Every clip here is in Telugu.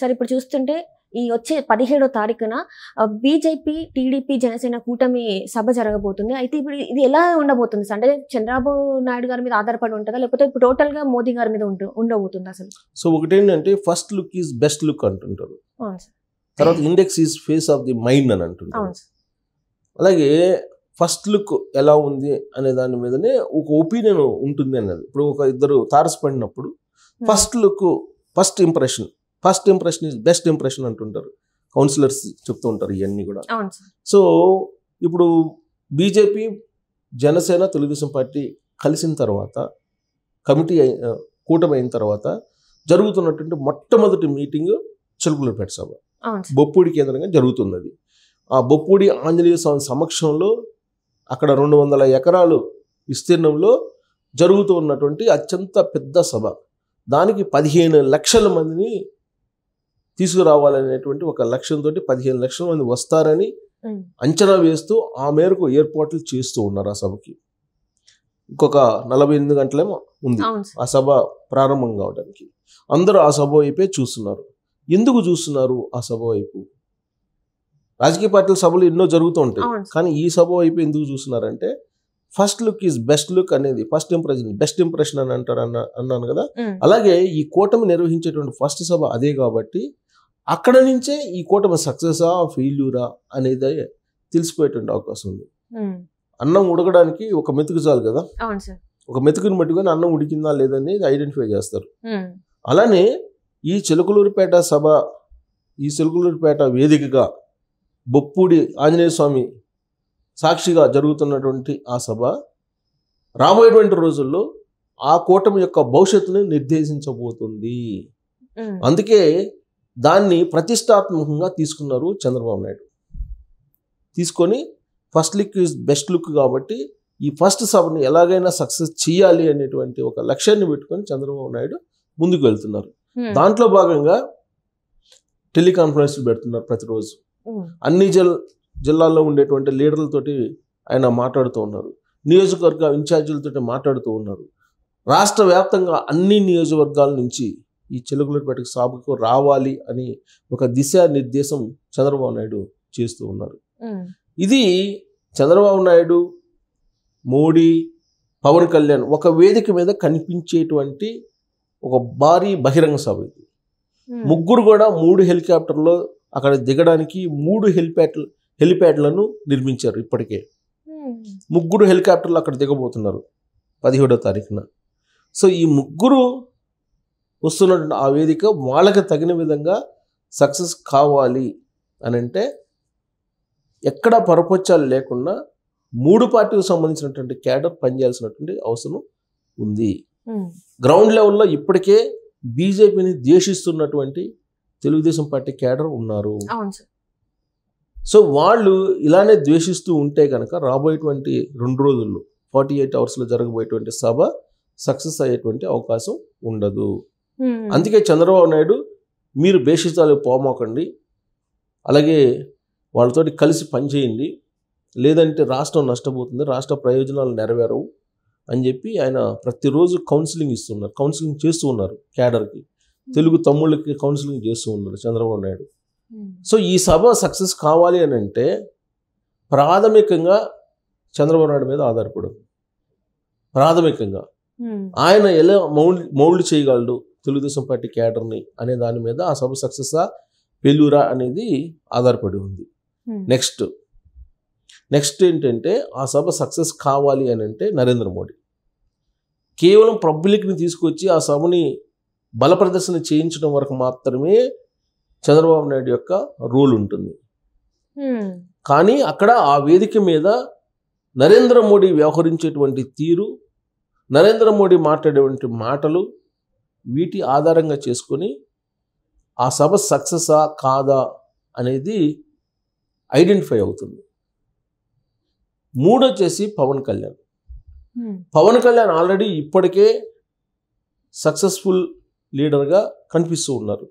సార్ ఇప్పుడు చూస్తుంటే ఈ వచ్చే పదిహేడో తారీఖున బీజేపీ టీడీపీ జనసేన కూటమి సభ జరగబోతుంది అయితే ఇప్పుడు ఇది ఎలా ఉండబోతుంది అంటే చంద్రబాబు నాయుడు గారి మీద ఆధారపడి ఉంటుందా లేకపోతే ఇప్పుడు టోటల్గా మోదీ గారి మీద ఉండబోతుంది అసలు సో ఏంటంటే first look is best look అంటుంటారు తర్వాత index is face of the mind అని అంటుంటారు అలాగే ఫస్ట్ లుక్ ఎలా ఉంది అనే దాని మీదనే ఒక ఒపీనియన్ ఉంటుంది అన్నది ఇప్పుడు ఒక ఇద్దరు తారసపడినప్పుడు first look first impression first impression is best impression అంటుంటారు కౌన్సిలర్స్ చెప్తూ ఉంటారు ఇవన్నీ కూడా సో ఇప్పుడు బీజేపీ జనసేన తెలుగుదేశం పార్టీ కలిసిన తర్వాత కమిటీ కూటమి అయిన తర్వాత జరుగుతున్నటువంటి మొట్టమొదటి మీటింగ్ చిలుకులపేట సభ బొప్పూడి కేంద్రంగా జరుగుతున్నది ఆ బొప్పూడి ఆంజనేయ స్వామి సమక్షంలో అక్కడ రెండు వందల ఎకరాలు విస్తీర్ణంలో జరుగుతూ ఉన్నటువంటి అత్యంత పెద్ద సభ దానికి పదిహేను లక్షల మందిని తీసుకురావాలనేటువంటి ఒక లక్ష్యంతో పదిహేను లక్షల మంది వస్తారని అంచనా వేస్తూ ఆ మేరకు ఏర్పాట్లు చేస్తూ ఉన్నారు ఆ సభకి ఇంకొక నలభై ఎనిమిది గంటలేమో ఉంది ఆ సభ ప్రారంభం కావడానికి అందరూ ఆ సభ వైపే చూస్తున్నారు ఎందుకు చూస్తున్నారు ఆ సభ వైపు రాజకీయ పార్టీల సభలు ఎన్నో జరుగుతూ ఉంటాయి కానీ ఈ సభ వైపు ఎందుకు చూస్తున్నారంటే first look is best look అనేది ఫస్ట్ ఇంప్రెషన్ బెస్ట్ ఇంప్రెషన్ అని అంటారు అన్న అన్నాను కదా అలాగే ఈ కూటమి నిర్వహించేటువంటి ఫస్ట్ సభ అదే కాబట్టి అక్కడ నుంచే ఈ కూటమి సక్సెసా ఫెయిల్యూరా అనేది తెలిసిపోయేటువంటి అవకాశం ఉంది అన్నం ఉడకడానికి ఒక మెతుకు చాలు కదా ఒక మెతుకుని మట్టుకొని అన్నం ఉడికిందా లేదని ఐడెంటిఫై చేస్తారు అలానే ఈ చిలుకలూరిపేట సభ ఈ చిలకలూరుపేట వేదికగా బొప్పూడి ఆంజనేయ స్వామి సాక్షిగా జరుగుతున్నటువంటి ఆ సభ రాబోయేటువంటి రోజుల్లో ఆ కూటమి యొక్క భవిష్యత్తుని నిర్దేశించబోతుంది అందుకే దాన్ని ప్రతిష్టాత్మకంగా తీసుకున్నారు చంద్రబాబు నాయుడు తీసుకొని first look is best look కాబట్టి ఈ ఫస్ట్ సభను ఎలాగైనా సక్సెస్ చేయాలి అనేటువంటి ఒక లక్ష్యాన్ని పెట్టుకొని చంద్రబాబు నాయుడు ముందుకు వెళ్తున్నారు దాంట్లో భాగంగా టెలికాన్ఫరెన్స్ పెడుతున్నారు ప్రతిరోజు అన్ని జిల్ జిల్లాల్లో ఉండేటువంటి లీడర్లతోటి ఆయన మాట్లాడుతూ ఉన్నారు నియోజకవర్గ ఇన్ఛార్జీలతో మాట్లాడుతూ ఉన్నారు రాష్ట్ర వ్యాప్తంగా అన్ని నియోజకవర్గాల నుంచి ఈ చిలకలూరుపేటకు సాగుకు రావాలి అని ఒక దిశానిర్దేశం చంద్రబాబు నాయుడు చేస్తూ ఉన్నారు ఇది చంద్రబాబు నాయుడు మోడీ పవన్ కళ్యాణ్ ఒక వేదిక మీద కనిపించేటువంటి ఒక భారీ బహిరంగ సభ ఇది ముగ్గురు కూడా మూడు హెలికాప్టర్లో అక్కడ దిగడానికి మూడు హెలిప్యాడ్ హెలిప్యాడ్లను నిర్మించారు ఇప్పటికే ముగ్గురు హెలికాప్టర్లు అక్కడ దిగబోతున్నారు పదిహేడో తారీఖున సో ఈ ముగ్గురు వస్తున్నటువంటి ఆ వేదిక వాళ్ళకి తగిన విధంగా సక్సెస్ కావాలి అని అంటే ఎక్కడ పరపచ్చాలు లేకుండా మూడు పార్టీకి సంబంధించినటువంటి క్యాడర్ పనిచేయాల్సినటువంటి అవసరం ఉంది hmm. గ్రౌండ్ లెవెల్లో ఇప్పటికే బీజేపీని ద్వేషిస్తున్నటువంటి తెలుగుదేశం పార్టీ క్యాడర్ ఉన్నారు సో వాళ్ళు ఇలానే ద్వేషిస్తూ ఉంటే కనుక రాబోయేటువంటి రెండు రోజుల్లో ఫార్టీ ఎయిట్ అవర్స్లో జరగబోయేటువంటి సభ సక్సెస్ అయ్యేటువంటి అవకాశం ఉండదు అందుకే చంద్రబాబు నాయుడు మీరు బేషితాలు పోమోకండి అలాగే వాళ్ళతోటి కలిసి పనిచేయండి లేదంటే రాష్ట్రం నష్టపోతుంది రాష్ట్ర ప్రయోజనాలు నెరవేరవు అని చెప్పి ఆయన ప్రతిరోజు కౌన్సిలింగ్ ఇస్తున్నారు కౌన్సిలింగ్ చేస్తూ ఉన్నారు క్యాడర్కి తెలుగు తమ్ముళ్ళకి కౌన్సిలింగ్ చేస్తూ ఉన్నారు చంద్రబాబు నాయుడు సో ఈ సభ సక్సెస్ కావాలి అని అంటే ప్రాథమికంగా చంద్రబాబు నాయుడు మీద ఆధారపడదు ప్రాథమికంగా ఆయన ఎలా మౌల్డ్ మౌల్డ్ చేయగలడు తెలుగుదేశం పార్టీ క్యాడర్ని అనే దాని మీద ఆ సభ సక్సెస్ పెళ్ళురా అనేది ఆధారపడి ఉంది నెక్స్ట్ నెక్స్ట్ ఏంటంటే ఆ సభ సక్సెస్ కావాలి అని అంటే నరేంద్ర మోడీ కేవలం పబ్లిక్ని తీసుకొచ్చి ఆ సభని బలప్రదర్శన చేయించడం వరకు మాత్రమే చంద్రబాబు నాయుడు యొక్క రోల్ ఉంటుంది కానీ అక్కడ ఆ వేదిక మీద నరేంద్ర మోడీ వ్యవహరించేటువంటి తీరు నరేంద్ర మోడీ మాట్లాడేటువంటి మాటలు వీటి ఆధారంగా చేసుకొని ఆ సభ సక్సెసా కాదా అనేది ఐడెంటిఫై అవుతుంది మూడొచ్చేసి పవన్ కళ్యాణ్ పవన్ కళ్యాణ్ ఆల్రెడీ ఇప్పటికే సక్సెస్ఫుల్ లీడర్గా కనిపిస్తూ ఉన్నారు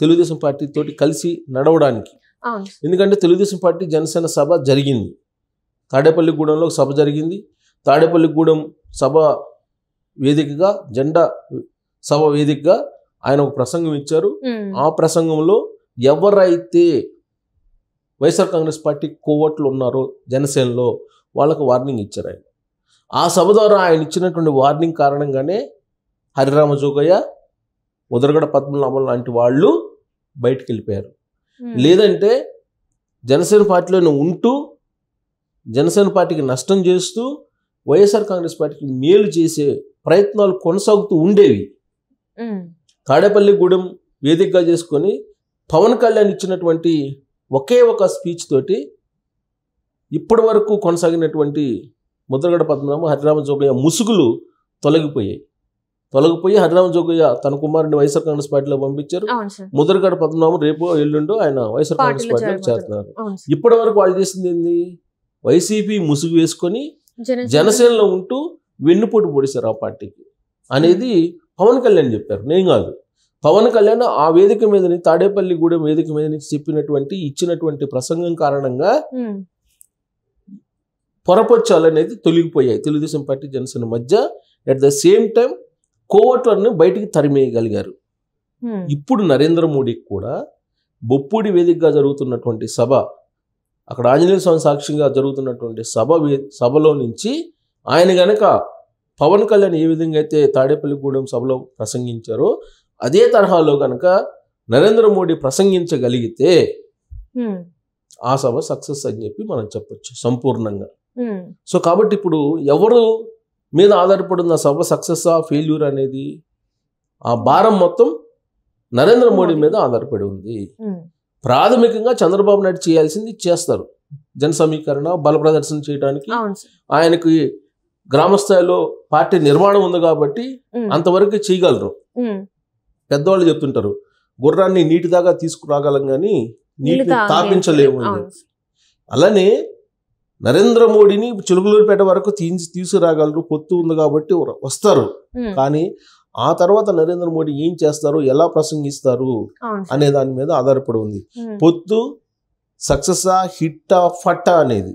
తెలుగుదేశం పార్టీతో కలిసి నడవడానికి ఎందుకంటే తెలుగుదేశం పార్టీ జనసేన సభ జరిగింది తాడేపల్లిగూడెంలో సభ జరిగింది తాడేపల్లిగూడెం సభ వేదికగా జెండా సభ వేదికగా ఆయన ఒక ప్రసంగం ఇచ్చారు ఆ ప్రసంగంలో ఎవరైతే వైఎస్ఆర్ కాంగ్రెస్ పార్టీ కోవట్లు ఉన్నారో జనసేనలో వాళ్ళకు వార్నింగ్ ఇచ్చారు ఆయన ఆ సభ ద్వారా ఆయన ఇచ్చినటువంటి వార్నింగ్ కారణంగానే హరిరామ జోగయ్య ముదరగడ పద్మనాభం లాంటి వాళ్ళు బయటికి వెళ్ళిపోయారు లేదంటే జనసేన పార్టీలోనే ఉంటూ జనసేన పార్టీకి నష్టం చేస్తూ వైఎస్ఆర్ కాంగ్రెస్ పార్టీకి మేలు చేసే ప్రయత్నాలు కొనసాగుతూ ఉండేవి కాడేపల్లిగూడెం వేదికగా చేసుకొని పవన్ కళ్యాణ్ ఇచ్చినటువంటి ఒకే ఒక స్పీచ్ తోటి ఇప్పటి వరకు కొనసాగినటువంటి ముద్రగడ పద్మనాభం హరిరామ జోగయ్య ముసుగులు తొలగిపోయాయి తొలగిపోయి హరిరామ జోగయ్య తన కుమారుడిని వైఎస్ఆర్ కాంగ్రెస్ పార్టీలో పంపించారు ముద్రగడ పద్మనాభం రేపు ఎల్లుండో ఆయన వైఎస్ఆర్ కాంగ్రెస్ పార్టీలో చేస్తున్నారు ఇప్పటి వరకు వాళ్ళు చేసింది ఏంది వైసీపీ ముసుగు వేసుకొని జనసేనలో ఉంటూ వెన్నుపోటు పొడిశారు ఆ పార్టీకి అనేది పవన్ కళ్యాణ్ చెప్పారు నేను కాదు పవన్ కళ్యాణ్ ఆ వేదిక మీదని తాడేపల్లి గూడెం వేదిక మీద చెప్పినటువంటి ఇచ్చినటువంటి ప్రసంగం కారణంగా పొరపచ్చాలు అనేది తొలగిపోయాయి తెలుగుదేశం పార్టీ జనసేన మధ్య అట్ ద సేమ్ టైం కోవట్లను బయటికి తరిమేయగలిగారు ఇప్పుడు నరేంద్ర మోడీకి కూడా బొప్పూడి వేదికగా జరుగుతున్నటువంటి సభ అక్కడ ఆంజనేయ స్వామి సాక్షిగా జరుగుతున్నటువంటి సభ సభలో నుంచి ఆయన గనక పవన్ కళ్యాణ్ ఏ విధంగా అయితే తాడేపల్లిగూడెం సభలో ప్రసంగించారో అదే తరహాలో కనుక నరేంద్ర మోడీ ప్రసంగించగలిగితే ఆ సభ సక్సెస్ అని చెప్పి మనం చెప్పొచ్చు సంపూర్ణంగా సో కాబట్టి ఇప్పుడు ఎవరు మీద ఆధారపడిన సభ సక్సెస్ ఆ ఫెయిల్యూర్ అనేది ఆ భారం మొత్తం నరేంద్ర మోడీ మీద ఆధారపడి ఉంది ప్రాథమికంగా చంద్రబాబు నాయుడు చేయాల్సింది చేస్తారు జన సమీకరణ బల ప్రదర్శన చేయడానికి ఆయనకి గ్రామస్థాయిలో పార్టీ నిర్మాణం ఉంది కాబట్టి అంతవరకు చేయగలరు పెద్దవాళ్ళు చెప్తుంటారు గుర్రాన్ని నీటి దాకా తీసుకురాగలం కానీ నీటిని తాపించలేము అలానే నరేంద్ర మోడీని చిలుగులూరుపేట వరకు తీసి తీసుకురాగలరు పొత్తు ఉంది కాబట్టి వస్తారు కానీ ఆ తర్వాత నరేంద్ర మోడీ ఏం చేస్తారు ఎలా ప్రసంగిస్తారు అనే దాని మీద ఆధారపడి ఉంది పొత్తు సక్సెసా హిట్టా ఫట్టా అనేది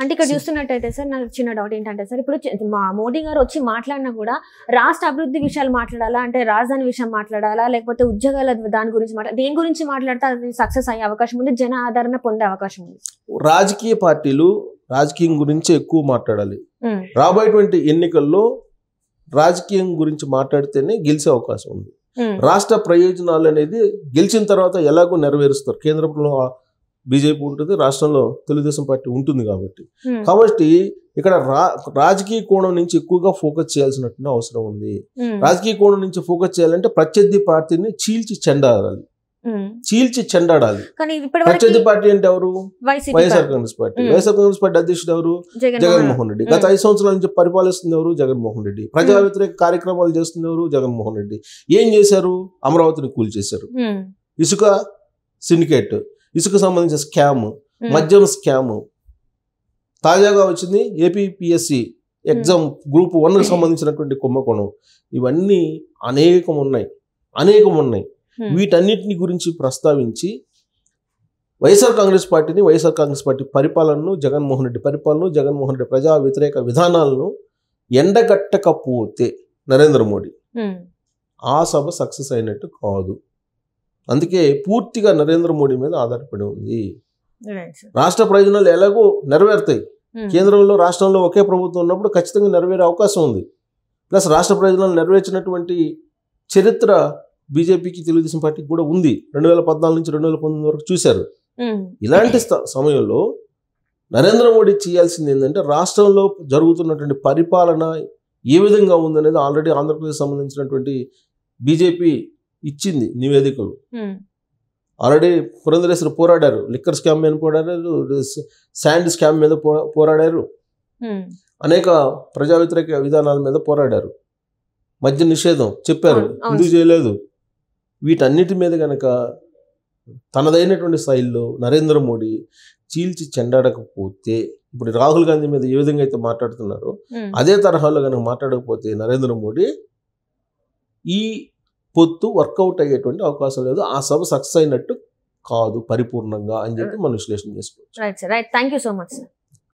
అంటే ఇక్కడ చూస్తున్నట్టయితే సార్ నాకు చిన్న డౌట్ ఏంటంటే సార్ ఇప్పుడు మా మోడీ గారు వచ్చి మాట్లాడినా కూడా రాష్ట్ర అభివృద్ధి విషయాలు మాట్లాడాలా అంటే రాజధాని విషయం మాట్లాడాలా లేకపోతే ఉద్యోగాల దాని గురించి మాట్లా దేని గురించి మాట్లాడితే అది సక్సెస్ అయ్యే అవకాశం ఉంది జన ఆదరణ పొందే అవకాశం ఉంది రాజకీయ పార్టీలు రాజకీయం గురించి ఎక్కువ మాట్లాడాలి రాబోయేటువంటి ఎన్నికల్లో రాజకీయం గురించి మాట్లాడితేనే గెలిచే అవకాశం ఉంది రాష్ట్ర ప్రయోజనాలు అనేది గెలిచిన తర్వాత ఎలాగో నెరవేరుస్తారు కేంద్రంలో బీజేపీ ఉంటుంది రాష్ట్రంలో తెలుగుదేశం పార్టీ ఉంటుంది కాబట్టి కాబట్టి ఇక్కడ రా రాజకీయ కోణం నుంచి ఎక్కువగా ఫోకస్ చేయాల్సినట్టు అవసరం ఉంది రాజకీయ కోణం నుంచి ఫోకస్ చేయాలంటే ప్రత్యర్థి పార్టీని చీల్చి చెండాలి చీల్చి చెండాడాలి ప్రత్యర్థి పార్టీ అంటే ఎవరు వైఎస్ఆర్ కాంగ్రెస్ పార్టీ వైఎస్ఆర్ కాంగ్రెస్ పార్టీ అధ్యక్షుడు ఎవరు జగన్మోహన్ రెడ్డి గత ఐదు సంవత్సరాల నుంచి పరిపాలిస్తుంది ఎవరు జగన్మోహన్ రెడ్డి ప్రజా వ్యతిరేక కార్యక్రమాలు చేస్తుంది ఎవరు జగన్మోహన్ రెడ్డి ఏం చేశారు అమరావతిని కూల్చేశారు ఇసుక సిండికేట్ ఇసుకు సంబంధించిన స్కామ్ మద్యం స్కామ్ తాజాగా వచ్చింది ఏపీపీఎస్సి ఎగ్జామ్ గ్రూప్ వన్కి సంబంధించినటువంటి కుంభకోణం ఇవన్నీ అనేకం ఉన్నాయి అనేకం ఉన్నాయి వీటన్నిటిని గురించి ప్రస్తావించి వైఎస్ఆర్ కాంగ్రెస్ పార్టీని వైఎస్ఆర్ కాంగ్రెస్ పార్టీ పరిపాలనను జగన్మోహన్ రెడ్డి పరిపాలన జగన్మోహన్ రెడ్డి ప్రజా వ్యతిరేక విధానాలను ఎండగట్టకపోతే నరేంద్ర మోడీ ఆ సభ సక్సెస్ అయినట్టు కాదు అందుకే పూర్తిగా నరేంద్ర మోడీ మీద ఆధారపడి ఉంది రాష్ట్ర ప్రయోజనాలు ఎలాగో నెరవేరుతాయి hmm. కేంద్రంలో రాష్ట్రంలో ఒకే ప్రభుత్వం ఉన్నప్పుడు ఖచ్చితంగా నెరవేరే అవకాశం ఉంది ప్లస్ రాష్ట్ర ప్రయోజనాలు నెరవేర్చినటువంటి చరిత్ర బీజేపీకి తెలుగుదేశం పార్టీకి కూడా ఉంది రెండు వేల పద్నాలుగు నుంచి రెండు వేల పంతొమ్మిది వరకు చూశారు hmm. ఇలాంటి సమయంలో నరేంద్ర మోడీ చేయాల్సింది ఏంటంటే రాష్ట్రంలో జరుగుతున్నటువంటి పరిపాలన ఏ విధంగా ఉందనేది ఆల్రెడీ ఆంధ్రప్రదేశ్ సంబంధించినటువంటి బీజేపీ ఇచ్చింది నివేదికలు ఆల్రెడీ పురంధరేశ్వరు పోరాడారు లిక్కర్ స్కామ్ మీద పోరాడారు శాండ్ స్కామ్ మీద పోరాడారు అనేక ప్రజా వ్యతిరేక విధానాల మీద పోరాడారు మద్య నిషేధం చెప్పారు ఎందుకు చేయలేదు వీటన్నిటి మీద కనుక తనదైనటువంటి స్థాయిల్లో నరేంద్ర మోడీ చీల్చి చెండాడకపోతే ఇప్పుడు రాహుల్ గాంధీ మీద ఏ విధంగా అయితే మాట్లాడుతున్నారో అదే తరహాలో కనుక మాట్లాడకపోతే నరేంద్ర మోడీ ఈ పొత్తు వర్కౌట్ అయ్యేటువంటి అవకాశం లేదు ఆ సభ సక్సెస్ అయినట్టు కాదు పరిపూర్ణంగా అని చెప్పి hmm. మనం విశ్లేషణ చేసుకోవచ్చు right sir right thank you so much sir